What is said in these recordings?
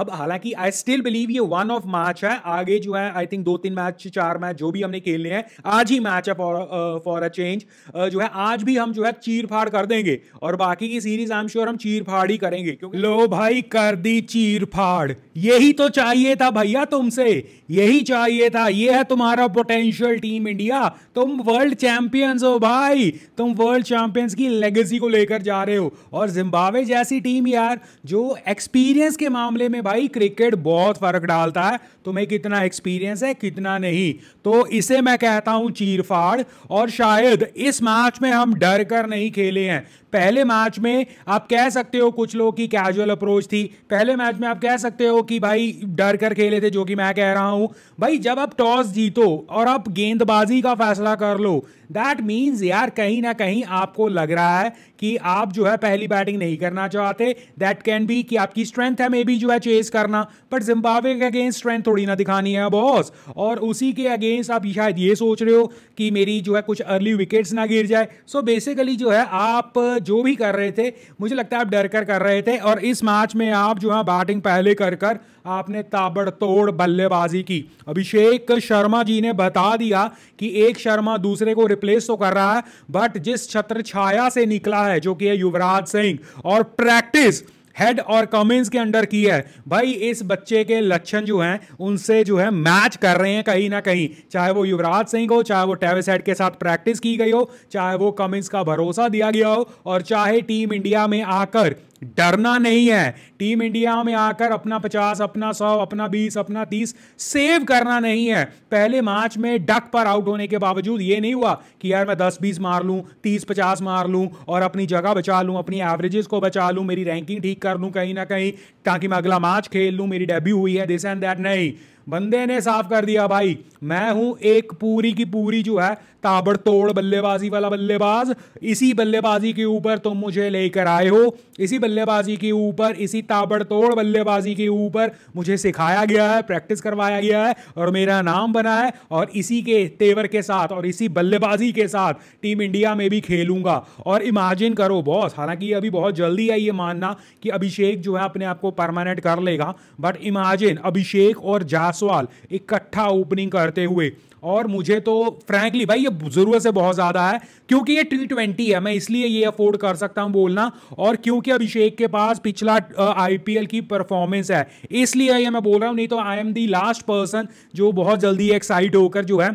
अब हालांकि I still believe ये वन ऑफ मैच है आगे जो है आई थिंक दो तीन मैच चार मैच जो भी हमने खेलने हैं आज ही मैच है फॉर फॉर अ चेंज जो है आज भी हम जो है चीर फाड़ कर देंगे और बाकी की सीरीज आई एम श्योर हम चीर फाड़ ही करेंगे क्योंकि लो भाई कर दी चीर फाड़ यही तो चाहिए था भैया तुमसे यही चाहिए था ये है तुम्हारा पोटेंशियल टीम इंडिया तुम वर्ल्ड चैंपियंस हो भाई तुम वर्ल्ड चैंपियंस की लेगेसी को लेकर जा रहे हो और जिम्बावे जैसी टीम यार जो एक्सपीरियंस के मामले में भाई क्रिकेट बहुत फर्क डालता है तुम्हें कितना एक्सपीरियंस है कितना नहीं तो इसे मैं कहता हूं चीरफाड़ और शायद इस मैच में हम डर कर नहीं खेले हैं पहले मैच में आप कह सकते हो कुछ लोग की कैजुअल अप्रोच थी पहले मैच में आप कह सकते हो कि भाई डर कर खेले थे जो कि मैं कह रहा हूं भाई जब आप टॉस जीतो और आप गेंदबाजी का फैसला कर लो दैट मीन्स यार कहीं ना कहीं आपको लग रहा है कि आप जो है पहली बैटिंग नहीं करना चाहते दैट कैन बी कि आपकी स्ट्रेंथ है मे बी जो है चेस करना बट जिम्बावे के अगेंस्ट स्ट्रेंथ थोड़ी ना दिखानी है बॉस और उसी के अगेंस्ट आप शायद ये सोच रहे हो कि मेरी जो है कुछ अर्ली विकेट्स ना गिर जाए सो so बेसिकली जो है आप जो भी कर रहे थे मुझे लगता है आप डर कर कर रहे थे और इस मैच में आप जो है बैटिंग पहले कर कर आपने ताबड़तोड़ बल्लेबाजी की अभिषेक शर्मा जी ने बता दिया कि एक शर्मा दूसरे को रिप्लेस तो कर रहा है बट जिस छत्र छाया से निकला है जो कि है युवराज सिंह और प्रैक्टिस हेड और कमिंस के अंडर की है भाई इस बच्चे के लक्षण जो हैं उनसे जो है मैच कर रहे हैं कहीं ना कहीं चाहे वो युवराज सिंह हो चाहे वो टेविस हेड के साथ प्रैक्टिस की गई हो चाहे वो कमिंस का भरोसा दिया गया हो और चाहे टीम इंडिया में आकर डरना नहीं है टीम इंडिया में आकर अपना पचास अपना सौ अपना बीस अपना तीस सेव करना नहीं है पहले मैच में डक पर आउट होने के बावजूद ये नहीं हुआ कि यार मैं दस बीस मार लूँ तीस पचास मार लूँ और अपनी जगह बचा लूँ अपनी एवरेजेस को बचा लूँ मेरी रैंकिंग ठीक कर लूँ कहीं ना कहीं ताकि मैं अगला मैच खेल लूँ मेरी डेब्यू हुई है दिस एंड दैट नहीं बंदे ने साफ कर दिया भाई मैं हूं एक पूरी की पूरी जो है ताबड़तोड़ बल्लेबाजी वाला बल्लेबाज इसी बल्लेबाजी के ऊपर तुम मुझे लेकर आए हो इसी बल्लेबाजी के ऊपर इसी ताबड़तोड़ बल्लेबाजी के ऊपर मुझे सिखाया गया है प्रैक्टिस करवाया गया है और मेरा नाम बना है और इसी के तेवर के साथ और इसी बल्लेबाजी के साथ टीम इंडिया में भी खेलूंगा और इमेजिन करो बॉस हालांकि अभी बहुत जल्दी है ये मानना कि अभिषेक जो है अपने आप को परमानेंट कर लेगा बट इमेजिन अभिषेक और जा जायसवाल इकट्ठा ओपनिंग करते हुए और मुझे तो फ्रैंकली भाई ये ज़रूरत से बहुत ज़्यादा है क्योंकि ये टी ट्वेंटी है मैं इसलिए ये अफोर्ड कर सकता हूं बोलना और क्योंकि अभिषेक के पास पिछला आईपीएल की परफॉर्मेंस है इसलिए ये मैं बोल रहा हूं नहीं तो I am the last person जो बहुत जल्दी एक्साइट होकर जो है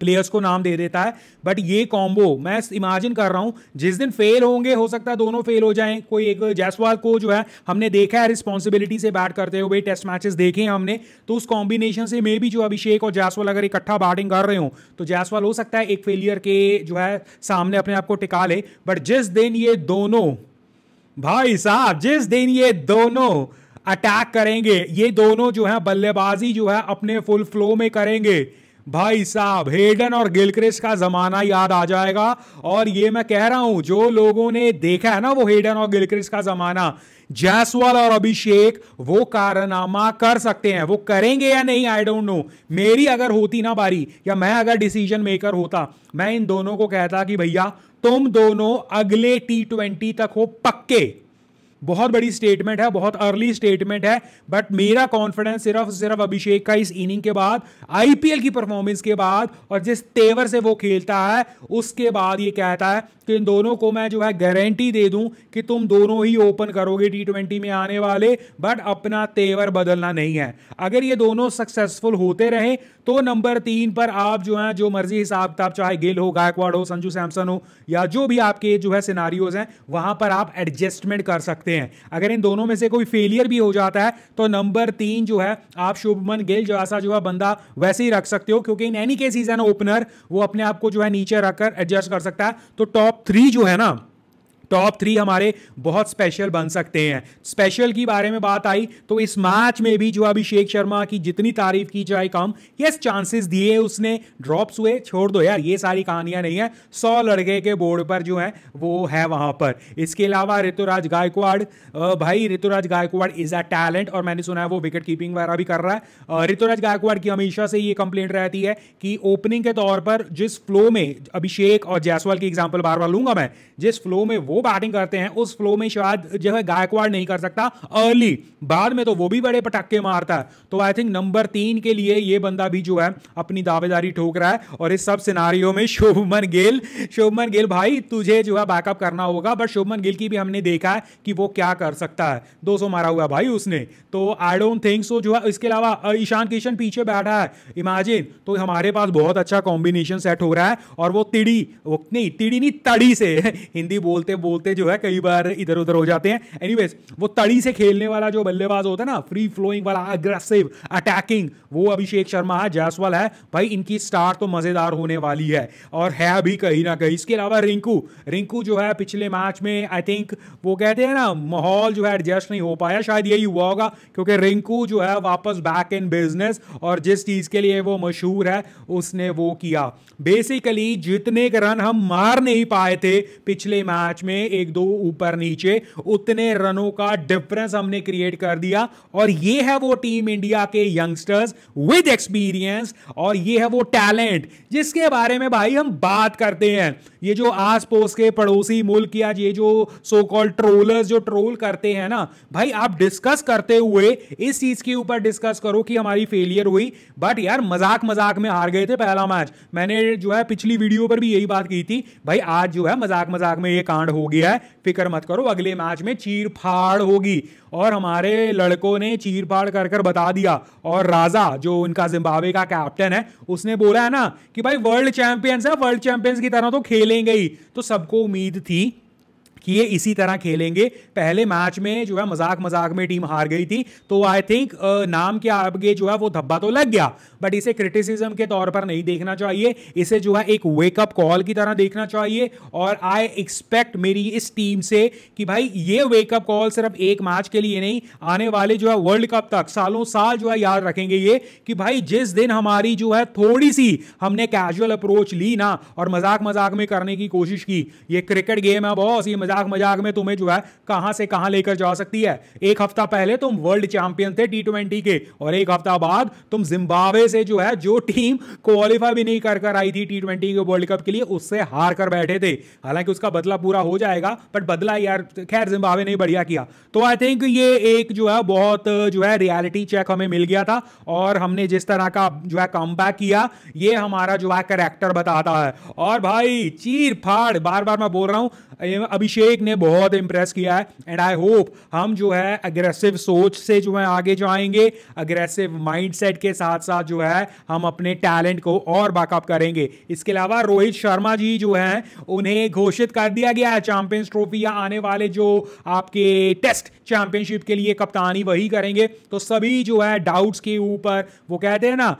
प्लेयर्स को नाम दे देता है बट ये कॉम्बो मैं इमेजिन कर रहा हूं जिस दिन फेल होंगे हो सकता है दोनों फेल हो जाएं कोई एक जायसवाल को जो है हमने देखा है रिस्पॉन्सिबिलिटी से बैट करते हुए टेस्ट मैचेस देखे हैं हमने तो उस कॉम्बिनेशन से मे भी जो अभिषेक और जायसवाल अगर इकट्ठा बैटिंग कर रहे हो तो जायसवाल हो सकता है एक फेलियर के जो है सामने अपने आप को टिका ले बट जिस दिन ये दोनों भाई साहब जिस दिन ये दोनों अटैक करेंगे ये दोनों जो है बल्लेबाजी जो है अपने फुल फ्लो में करेंगे भाई साहब हेडन और गिलक्रिस्ट का जमाना याद आ जाएगा और ये मैं कह रहा हूं जो लोगों ने देखा है ना वो हेडन और गिलक्रिस्ट का जमाना जायसवाल और अभिषेक वो कारनामा कर सकते हैं वो करेंगे या नहीं आई डोंट नो मेरी अगर होती ना बारी या मैं अगर डिसीजन मेकर होता मैं इन दोनों को कहता कि भैया तुम दोनों अगले टी ट्वेंटी तक हो पक्के बहुत बड़ी स्टेटमेंट है बहुत अर्ली स्टेटमेंट है बट मेरा कॉन्फिडेंस सिर्फ सिर्फ अभिषेक का इस इनिंग के बाद आईपीएल की परफॉर्मेंस के बाद और जिस तेवर से वो खेलता है उसके बाद ये कहता है तो इन दोनों को मैं जो है गारंटी दे दूं कि तुम दोनों ही ओपन करोगे टी ट्वेंटी में आने वाले बट अपना तेवर बदलना नहीं है अगर ये दोनों सक्सेसफुल होते रहे तो नंबर तीन पर आप जो है जो मर्जी हिसाब किताब चाहे गिल हो गायकवाड़ हो संजू सैमसन हो या जो भी आपके जो है सिनारियोज हैं वहां पर आप एडजस्टमेंट कर सकते हैं अगर इन दोनों में से कोई फेलियर भी हो जाता है तो नंबर तीन जो है आप शुभमन गिल जैसा जो है बंदा वैसे ही रख सकते हो क्योंकि in any case is an opener वो अपने आप को जो है नीचे रखकर एडजस्ट कर सकता है तो टॉप टॉप थ्री जो है ना टॉप थ्री हमारे बहुत स्पेशल बन सकते हैं स्पेशल की बारे में बात आई तो इस मैच में भी जो अभिषेक शर्मा की जितनी तारीफ की जाए कम यस चांसेस दिए उसने ड्रॉप्स हुए छोड़ दो यार ये सारी कहानियां नहीं है सौ लड़के के बोर्ड पर जो है वो है वहां पर इसके अलावा ऋतुराज गायकवाड़ भाई Ruturaj Gaikwad is a talent और मैंने सुना है वो विकेट कीपिंग वगैरह भी कर रहा है ऋतुराज गायकवाड़ की हमेशा से ये कंप्लेंट रहती है कि ओपनिंग के तौर पर जिस फ्लो में अभिषेक और जायसवाल की एग्जाम्पल बार बार लूंगा मैं जिस फ्लो में वो बैटिंग करते हैं उस फ्लो में शायद जो है गायकवाड़ नहीं कर सकता अर्ली बाद में तो वो भी बड़े पटाखे मारता है तो आई थिंक नंबर तीन के लिए ये बंदा भी जो है अपनी दावेदारी ठोक रहा है और इस सब सिनारियों में शुभमन गिल शुभमन गिल भाई तुझे जो है बैकअप करना होगा बट शुभमन गिल की भी हमने देखा है कि वो क्या कर सकता है दो मारा हुआ भाई उसने तो आई डोंट थिंक सो जो है इसके अलावा ईशान किशन पीछे बैठा है इमेजिन तो हमारे पास बहुत अच्छा कॉम्बिनेशन सेट हो रहा है और वो तिड़ी वो नहीं तिड़ी नहीं तड़ी से हिंदी बोलते बोलते जो है कई बार इधर उधर हो जाते हैं एनीवेज वो तड़ी से खेलने वाला जो बल्लेबाज होता है ना फ्री फ्लोइंग वाला अग्रेसिव अटैकिंग वो अभिषेक शर्मा है जायसवाल है भाई इनकी स्टार तो मजेदार होने वाली है और है भी कहीं ना कहीं इसके अलावा रिंकू रिंकू जो है पिछले मैच में आई थिंक वो कहते हैं ना माहौल जो है एडजस्ट नहीं हो पाया शायद यही हुआ होगा क्योंकि रिंकू जो है वापस बैक इन बिजनेस और जिस चीज के लिए वो मशहूर है उसने वो किया बेसिकली जितने रन हम मार नहीं पाए थे पिछले मैच में में एक दो ऊपर नीचे उतने रनों का डिफरेंस हमने क्रिएट कर दिया और ये है वो टीम इंडिया के यंगस्टर्स विद एक्सपीरियंस और ये है वो टैलेंट जिसके बारे में भाई हम बात करते हैं ये जो आस पोस के पड़ोसी मुल्क या ये जो सो कॉल ट्रोलर्स जो ट्रोल करते हैं ना भाई आप डिस्कस करते हुए इस चीज के ऊपर डिस्कस करो कि हमारी फेलियर हुई बट यार मजाक मजाक में हार गए थे पहला मैच मैंने जो है पिछली वीडियो पर भी यही बात की थी भाई आज जो है मजाक मजाक में ये कांड हो गया है फिक्र मत करो अगले मैच में चीर फाड़ होगी और हमारे लड़कों ने चीर फाड़ कर कर बता दिया और राजा जो उनका जिम्बावे का कैप्टन है उसने बोला है ना कि भाई वर्ल्ड चैंपियंस है वर्ल्ड चैंपियंस की तरह तो खेलेंगे ही तो सबको उम्मीद थी कि ये इसी तरह खेलेंगे पहले मैच में जो है मजाक मजाक में टीम हार गई थी तो आई थिंक नाम के आगे जो है वो धब्बा तो लग गया बट इसे क्रिटिसिज्म के तौर पर नहीं देखना चाहिए इसे जो है एक वेकअप कॉल की तरह देखना चाहिए और आई एक्सपेक्ट मेरी इस टीम से कि भाई ये वेकअप कॉल सिर्फ एक मैच के लिए नहीं आने वाले जो है वर्ल्ड कप तक सालों साल जो है याद रखेंगे ये कि भाई जिस दिन हमारी जो है थोड़ी सी हमने कैजुअल अप्रोच ली ना और मजाक मजाक में करने की कोशिश की ये क्रिकेट गेम है बॉस ये मजाक मजाक मजाक में तुम्हें जो है कहां से कहां लेकर जा सकती है एक हफ्ता पहले तुम वर्ल्ड चैंपियन थे टी के और एक हफ्ता बाद तुम जिम्बावे से जो है जो टीम क्वालिफाई भी नहीं कर कर आई थी टी के वर्ल्ड कप के लिए उससे हार कर बैठे थे हालांकि उसका बदला पूरा हो जाएगा बट बदला यार खैर जिम्बावे ने बढ़िया किया तो आई थिंक ये एक जो है बहुत जो है रियलिटी चेक हमें मिल गया था और हमने जिस तरह का जो है कम किया ये हमारा जो है करेक्टर बताता है और भाई चीर फाड़ बार बार मैं बोल रहा हूं अभिषेक ने बहुत इंप्रेस किया है एंड आई होप हम जो है अग्रेसिव सोच से जो है आगे जाएंगे अग्रेसिव माइंडसेट के साथ साथ जो है हम अपने टैलेंट को और बैकअप करेंगे इसके अलावा रोहित शर्मा जी जो हैं उन्हें घोषित कर दिया गया है चैंपियंस ट्रॉफी या आने वाले जो आपके टेस्ट चैंपियनशिप के लिए कप्तानी वही करेंगे तो सभी जो है डाउट्स के ऊपर वो कहते हैं ना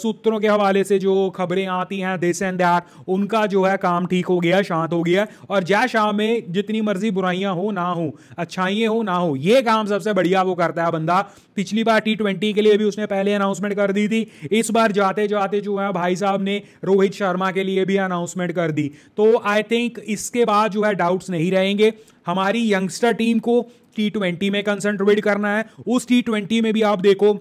सूत्रों के हवाले से जो खबरें आती हैं दिस एंड दैट उनका जो है काम ठीक हो गया शांत हो गया और जय भाषा में जितनी मर्जी बुराइयां हो ना हो अच्छाइयाँ हो ना हो ये काम सबसे बढ़िया वो करता है बंदा पिछली बार टी ट्वेंटी के लिए भी उसने पहले अनाउंसमेंट कर दी थी इस बार जाते जाते जो है भाई साहब ने रोहित शर्मा के लिए भी अनाउंसमेंट कर दी तो आई थिंक इसके बाद जो है डाउट्स नहीं रहेंगे हमारी यंगस्टर टीम को टी में कंसंट्रेट करना है उस टी में भी आप देखो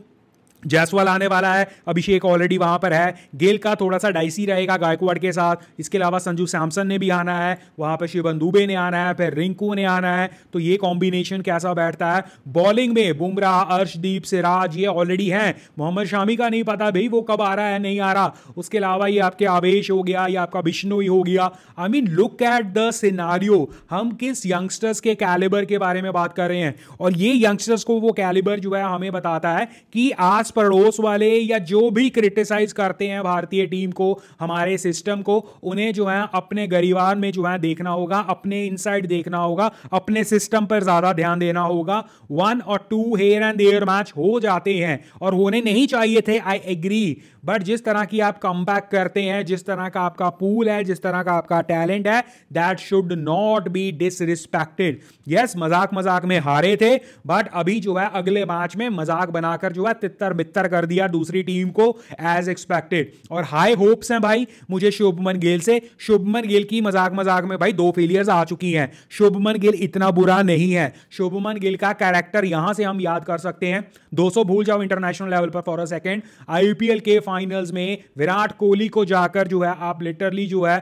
जायसवाल आने वाला है अभिषेक ऑलरेडी वहां पर है गेल का थोड़ा सा डाइसी रहेगा गायकवाड़ के साथ इसके अलावा संजू सैमसन ने भी आना है वहाँ पर शिवन दुबे ने आना है फिर रिंकू ने आना है तो ये कॉम्बिनेशन कैसा बैठता है बॉलिंग में बुमराह अर्शदीप सिराज ये ऑलरेडी हैं मोहम्मद शामी का नहीं पता भाई वो कब आ रहा है नहीं आ रहा उसके अलावा ये आपके आवेश हो गया या आपका बिश्नोई हो गया I mean look at the scenario हम किस यंगस्टर्स के कैलिबर के बारे में बात कर रहे हैं और ये यंगस्टर्स को वो कैलिबर जो है हमें बताता है कि आज पड़ोस वाले या जो भी क्रिटिसाइज करते हैं भारतीय टीम को हमारे सिस्टम को उन्हें जो है अपने गरीबान में जो है देखना होगा अपने इनसाइड देखना होगा अपने सिस्टम पर ज्यादा ध्यान देना होगा वन और two here and there match हो जाते हैं और होने नहीं चाहिए थे आई एग्री बट जिस तरह की आप कम करते हैं जिस तरह का आपका पूल है जिस तरह का आपका टैलेंट है that should not be disrespected yes मजाक मजाक में हारे थे बट अभी जो है अगले मैच में मजाक बनाकर जो है तितर बितर कर दिया दूसरी टीम को एज एक्सपेक्टेड और हाई होप्स हैं भाई मुझे शुभमन गिल से शुभमन गिल की मजाक मजाक में भाई दो फेलियर्स आ चुकी हैं शुभमन गिल इतना बुरा नहीं है शुभमन गिल का कैरेक्टर यहां से हम याद कर सकते हैं 200 भूल जाओ इंटरनेशनल लेवल पर फॉर अ सेकेंड आईपीएल के फाइनल फाइनल्स में विराट कोहली को जाकर जो है आप लिटरली जो है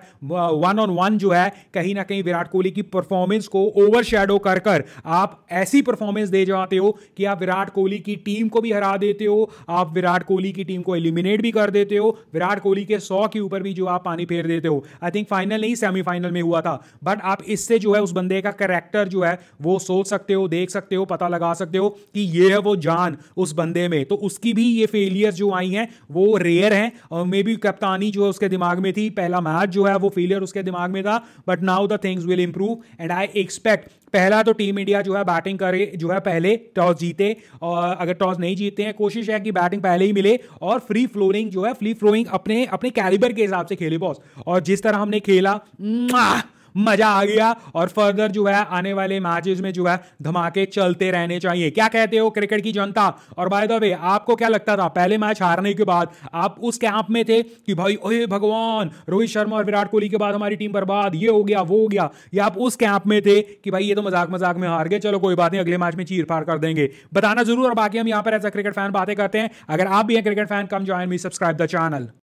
वन ऑन वन जो है कहीं ना कहीं विराट कोहली की परफॉर्मेंस को ओवर शेडो कर कर आप ऐसी परफॉर्मेंस दे जाते हो कि आप विराट कोहली की टीम को भी हरा देते हो आप विराट कोहली की टीम को एलिमिनेट भी कर देते हो विराट कोहली के सौ के ऊपर भी जो आप पानी फेर देते हो आई थिंक फाइनल नहीं सेमीफाइनल में हुआ था बट आप इससे जो है उस बंदे का करेक्टर जो है वो सोच सकते हो देख सकते हो पता लगा सकते हो कि ये है वो जान उस बंदे में तो उसकी भी ये फेलियर जो आई हैं वो रेयर हैं और मे बी कप्तानी जो है उसके दिमाग में थी पहला मैच जो है वो फेलियर उसके दिमाग में था but now the things will improve and I expect पहला तो टीम इंडिया जो है बैटिंग करे जो है पहले टॉस जीते और अगर टॉस नहीं जीते हैं कोशिश है कि बैटिंग पहले ही मिले और फ्री फ्लोरिंग जो है फ्री फ्लोइंग अपने अपने कैलिबर के हिसाब से खेले बॉस और जिस तरह हमने खेला मजा आ गया और फर्दर जो है आने वाले मैचेस में जो है धमाके चलते रहने चाहिए क्या कहते हो क्रिकेट की जनता और बाय द वे आपको क्या लगता था पहले मैच हारने के बाद आप उस कैंप में थे कि भाई ओहे भगवान रोहित शर्मा और विराट कोहली के बाद हमारी टीम बर्बाद ये हो गया वो हो गया या आप उस कैंप में थे कि भाई ये तो मजाक मजाक में हार गए चलो कोई बात नहीं अगले मैच में चीर फाड़ कर देंगे बताना जरूर और बाकी हम यहाँ पर ऐसा क्रिकेट फैन बातें करते हैं अगर आप भी हैं cricket fan come join me subscribe the channel